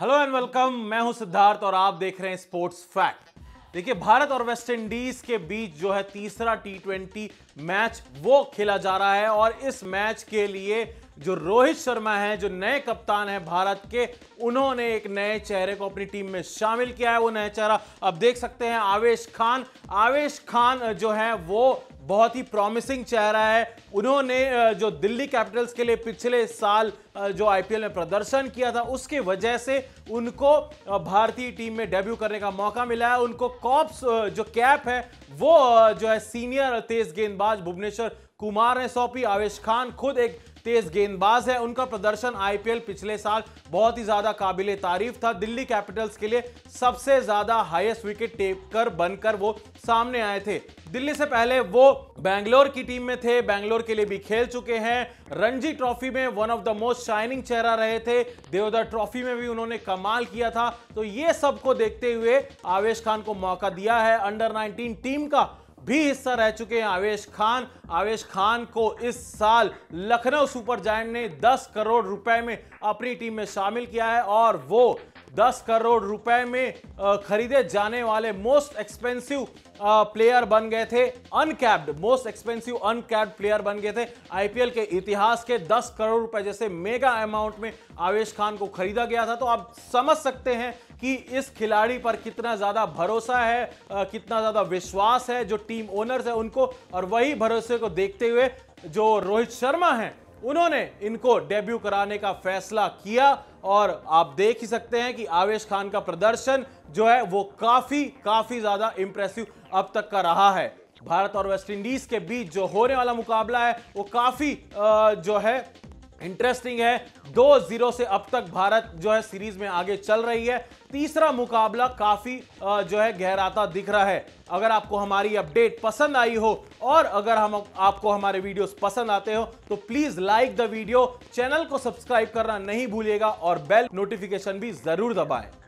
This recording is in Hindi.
हेलो एंड वेलकम मैं हूं सिद्धार्थ और आप देख रहे हैं स्पोर्ट्स फैक्ट देखिए भारत और वेस्ट इंडीज के बीच जो है तीसरा टी ट्वेंटी मैच वो खेला जा रहा है और इस मैच के लिए जो रोहित शर्मा है जो नए कप्तान है भारत के उन्होंने एक नए चेहरे को अपनी टीम में शामिल किया है वो नया चेहरा अब देख सकते हैं आवेश खान आवेश खान जो है वो बहुत ही प्रॉमिसिंग चेहरा है उन्होंने जो दिल्ली कैपिटल्स के लिए पिछले साल जो आईपीएल में प्रदर्शन किया था उसके वजह से उनको भारतीय टीम में डेब्यू करने का मौका मिला है उनको कॉप्स जो कैप है वो जो है सीनियर तेज गेंदबाज भुवनेश्वर कुमार ने सौंपी आवेश खान खुद एक तेज गेंदबाज है उनका प्रदर्शन आईपीएल पिछले साल बहुत ही ज्यादा काबिल तारीफ था दिल्ली कैपिटल्स के लिए सबसे ज्यादा हाईएस्ट विकेट टेकर बनकर वो सामने आए थे दिल्ली से पहले वो बैंगलोर की टीम में थे बैंगलोर के लिए भी खेल चुके हैं रणजी ट्रॉफी में one of the most shining चेहरा रहे थे देवदर ट्रॉफी में भी उन्होंने कमाल किया था तो ये सबको देखते हुए आवेश खान को मौका दिया है अंडर 19 टीम का भी हिस्सा रह चुके हैं आवेश खान आवेश खान को इस साल लखनऊ सुपर जायंट ने 10 करोड़ रुपए में अपनी टीम में शामिल किया है और वो 10 करोड़ रुपए में खरीदे जाने वाले मोस्ट एक्सपेंसिव प्लेयर बन गए थे uncapped most expensive uncapped player बन गए थे आईपीएल के इतिहास के 10 करोड़ रुपए जैसे मेगा अमाउंट में आवेश खान को खरीदा गया था तो आप समझ सकते हैं कि इस खिलाड़ी पर कितना ज़्यादा भरोसा है कितना ज़्यादा विश्वास है जो टीम ओनर्स है उनको और वही भरोसे को देखते हुए जो रोहित शर्मा हैं उन्होंने इनको डेब्यू कराने का फैसला किया और आप देख ही सकते हैं कि आवेश खान का प्रदर्शन जो है वो काफी काफी ज्यादा इंप्रेसिव अब तक का रहा है भारत और वेस्टइंडीज के बीच जो होने वाला मुकाबला है वो काफी जो है इंटरेस्टिंग है दो जीरो से अब तक भारत जो है सीरीज में आगे चल रही है तीसरा मुकाबला काफी जो है गहराता दिख रहा है अगर आपको हमारी अपडेट पसंद आई हो और अगर हम आपको हमारे वीडियोस पसंद आते हो तो please like the video channel को सब्सक्राइब करना नहीं भूलिएगा और बेल नोटिफिकेशन भी जरूर दबाएं